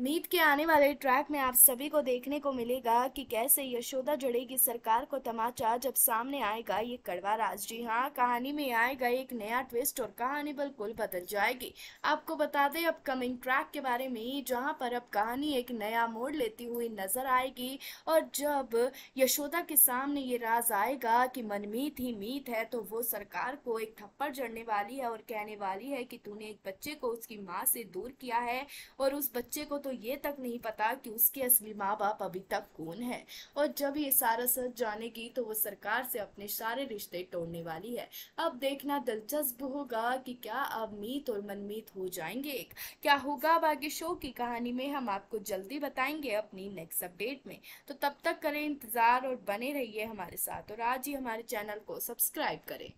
मीत के आने वाले ट्रैक में आप सभी को देखने को मिलेगा कि कैसे यशोदा जड़ेगी सरकार को तमाचा जब सामने आएगा ये कड़वा राज जी हाँ कहानी में आएगा एक नया ट्विस्ट और कहानी बिल्कुल बदल जाएगी आपको बता दें अपकमिंग ट्रैक के बारे में जहाँ पर अब कहानी एक नया मोड़ लेती हुई नजर आएगी और जब यशोदा के सामने ये राज आएगा कि मनमीत ही मीत है तो वो सरकार को एक थप्पड़ जड़ने वाली है और कहने वाली है कि तूने एक बच्चे को उसकी माँ से दूर किया है और उस बच्चे को तो तो ये तक नहीं पता कि उसके असली माँ बाप अभी तक कौन है और जब ये सारा सच जानेगी तो वो सरकार से अपने सारे रिश्ते तोड़ने वाली है अब देखना दिलचस्प होगा कि क्या अब मीत और मनमीत हो जाएंगे एक क्या होगा अब आगे शो की कहानी में हम आपको जल्दी बताएंगे अपनी नेक्स्ट अपडेट में तो तब तक करें इंतज़ार और बने रहिए हमारे साथ और आज ही हमारे चैनल को सब्सक्राइब करें